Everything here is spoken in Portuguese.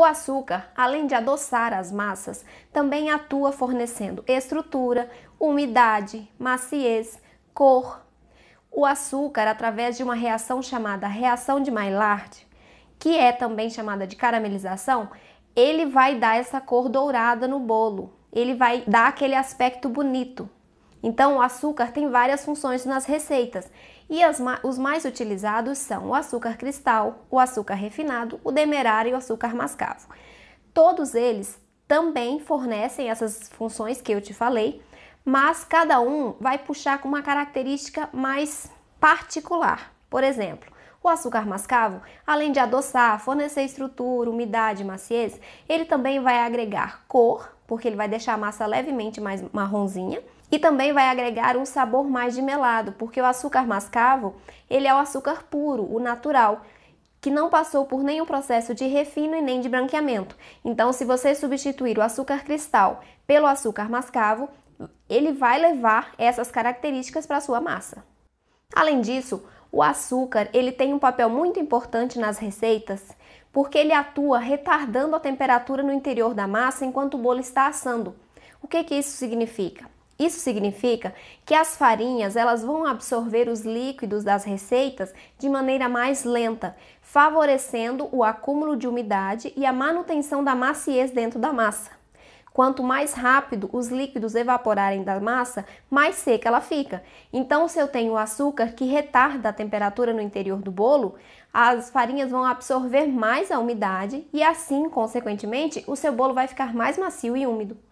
O açúcar, além de adoçar as massas, também atua fornecendo estrutura, umidade, maciez, cor. O açúcar, através de uma reação chamada reação de Maillard, que é também chamada de caramelização, ele vai dar essa cor dourada no bolo. Ele vai dar aquele aspecto bonito. Então, o açúcar tem várias funções nas receitas e as, os mais utilizados são o açúcar cristal, o açúcar refinado, o demerara e o açúcar mascavo. Todos eles também fornecem essas funções que eu te falei, mas cada um vai puxar com uma característica mais particular. Por exemplo, o açúcar mascavo, além de adoçar, fornecer estrutura, umidade, maciez, ele também vai agregar cor, porque ele vai deixar a massa levemente mais marronzinha, e também vai agregar um sabor mais de melado, porque o açúcar mascavo, ele é o açúcar puro, o natural, que não passou por nenhum processo de refino e nem de branqueamento. Então, se você substituir o açúcar cristal pelo açúcar mascavo, ele vai levar essas características para a sua massa. Além disso, o açúcar, ele tem um papel muito importante nas receitas, porque ele atua retardando a temperatura no interior da massa enquanto o bolo está assando. O que que isso significa? Isso significa que as farinhas elas vão absorver os líquidos das receitas de maneira mais lenta, favorecendo o acúmulo de umidade e a manutenção da maciez dentro da massa. Quanto mais rápido os líquidos evaporarem da massa, mais seca ela fica. Então, se eu tenho açúcar que retarda a temperatura no interior do bolo, as farinhas vão absorver mais a umidade e assim, consequentemente, o seu bolo vai ficar mais macio e úmido.